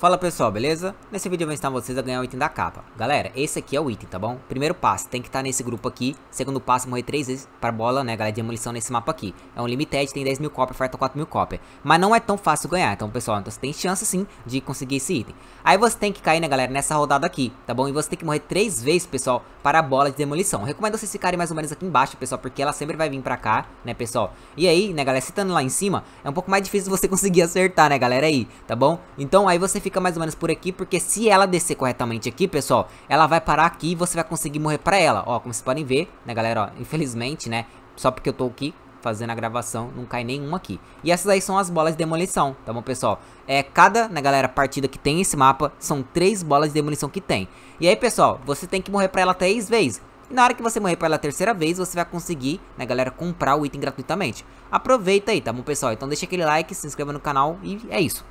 Fala pessoal, beleza? Nesse vídeo eu vou ensinar vocês a ganhar o item da capa. Galera, esse aqui é o item, tá bom? Primeiro passo, tem que estar tá nesse grupo aqui. Segundo passo, morrer 3 vezes pra bola, né, galera, de demolição nesse mapa aqui. É um limited, tem 10 mil cópias, falta 4 mil cópias. Mas não é tão fácil ganhar, então pessoal, então você tem chance sim de conseguir esse item. Aí você tem que cair, né, galera, nessa rodada aqui, tá bom? E você tem que morrer 3 vezes, pessoal, para a bola de demolição. Eu recomendo vocês ficarem mais ou menos aqui embaixo, pessoal, porque ela sempre vai vir pra cá, né, pessoal? E aí, né, galera, citando lá em cima, é um pouco mais difícil você conseguir acertar, né, galera, aí, tá bom? Então aí você fica fica mais ou menos por aqui, porque se ela descer corretamente aqui, pessoal, ela vai parar aqui e você vai conseguir morrer pra ela. Ó, como vocês podem ver, né, galera, ó, infelizmente, né, só porque eu tô aqui fazendo a gravação, não cai nenhuma aqui. E essas aí são as bolas de demolição, tá bom, pessoal? É, cada, né, galera, partida que tem esse mapa, são três bolas de demolição que tem. E aí, pessoal, você tem que morrer pra ela três vezes. E na hora que você morrer pela terceira vez, você vai conseguir, né, galera, comprar o item gratuitamente. Aproveita aí, tá bom, pessoal? Então deixa aquele like, se inscreva no canal e é isso.